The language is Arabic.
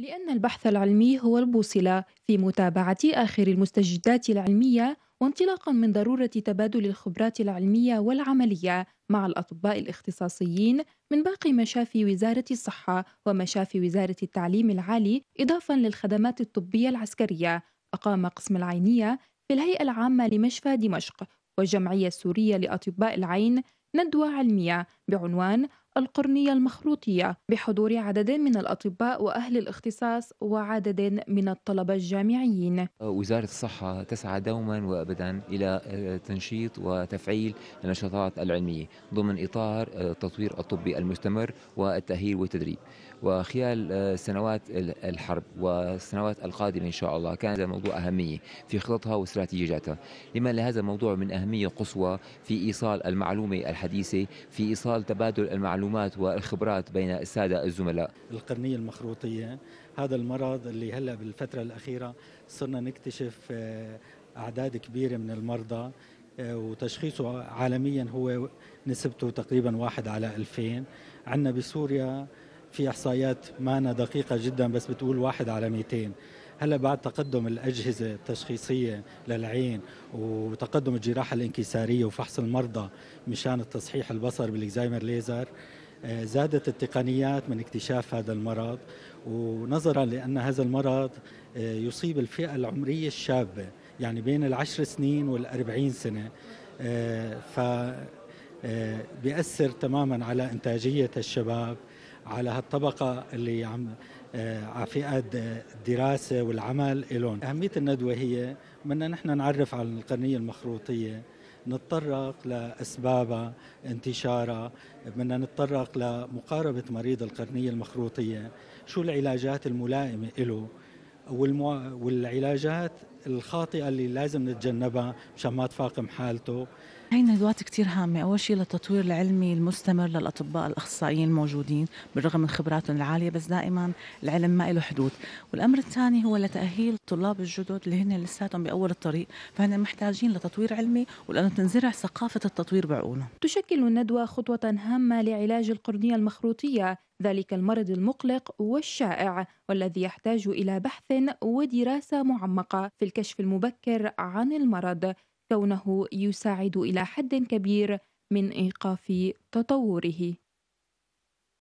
لأن البحث العلمي هو البوصلة في متابعة آخر المستجدات العلمية وانطلاقا من ضرورة تبادل الخبرات العلمية والعملية مع الأطباء الاختصاصيين من باقي مشافي وزارة الصحة ومشافي وزارة التعليم العالي إضافة للخدمات الطبية العسكرية أقام قسم العينية في الهيئة العامة لمشفى دمشق والجمعية السورية لأطباء العين ندوة علمية بعنوان القرنية المخروطية بحضور عدد من الأطباء وأهل الاختصاص وعدد من الطلبة الجامعيين وزارة الصحة تسعى دوما وأبدا إلى آه، تنشيط وتفعيل النشاطات العلمية ضمن إطار آه، التطوير الطبي المستمر والتأهيل والتدريب وخلال آه، سنوات الحرب والسنوات القادمة إن شاء الله كان هذا الموضوع أهمية في خططها واستراتيجياتها لما لهذا الموضوع من أهمية قصوى في إيصال المعلومة الحديثة في إيصال تبادل المعلومات المعلومات والخبرات بين السادة الزملاء القرنية المخروطية هذا المرض اللي هلأ بالفترة الأخيرة صرنا نكتشف آه، أعداد كبيرة من المرضى آه، وتشخيصه عالميا هو نسبته تقريبا واحد على 2000 عندنا بسوريا في احصائيات مانا دقيقه جدا بس بتقول واحد على 200 هلا بعد تقدم الاجهزه التشخيصيه للعين وتقدم الجراحه الانكساريه وفحص المرضى مشان التصحيح البصر بالاكزايمر ليزر آه، زادت التقنيات من اكتشاف هذا المرض ونظرا لان هذا المرض آه، يصيب الفئه العمريه الشابه يعني بين العشر سنين والأربعين سنة آه، ف بيأثر تماما على إنتاجية الشباب على هالطبقة اللي عم على آه، فئة الدراسة والعمل إلون أهمية الندوة هي بدنا نحن نعرف عن القرنية المخروطية نتطرق لأسبابها انتشارها بدنا نتطرق لمقاربة مريض القرنية المخروطية شو العلاجات الملائمة له والمو... والعلاجات الخاطئه اللي لازم نتجنبها مشان ما تفاقم حالته هاي الندوات كتير هامة أول شيء للتطوير العلمي المستمر للأطباء الأخصائيين الموجودين بالرغم من خبراتهم العالية بس دائما العلم ما له حدود والأمر الثاني هو لتأهيل الطلاب الجدد اللي هن لساتهم بأول الطريق فهن محتاجين لتطوير علمي ولأنه تنزرع ثقافة التطوير بعقولهم تشكل الندوة خطوة هامة لعلاج القرنية المخروطية ذلك المرض المقلق والشائع والذي يحتاج إلى بحث ودراسة معمقة في الكشف المبكر عن المرض كونه يساعد إلى حد كبير من إيقاف تطوره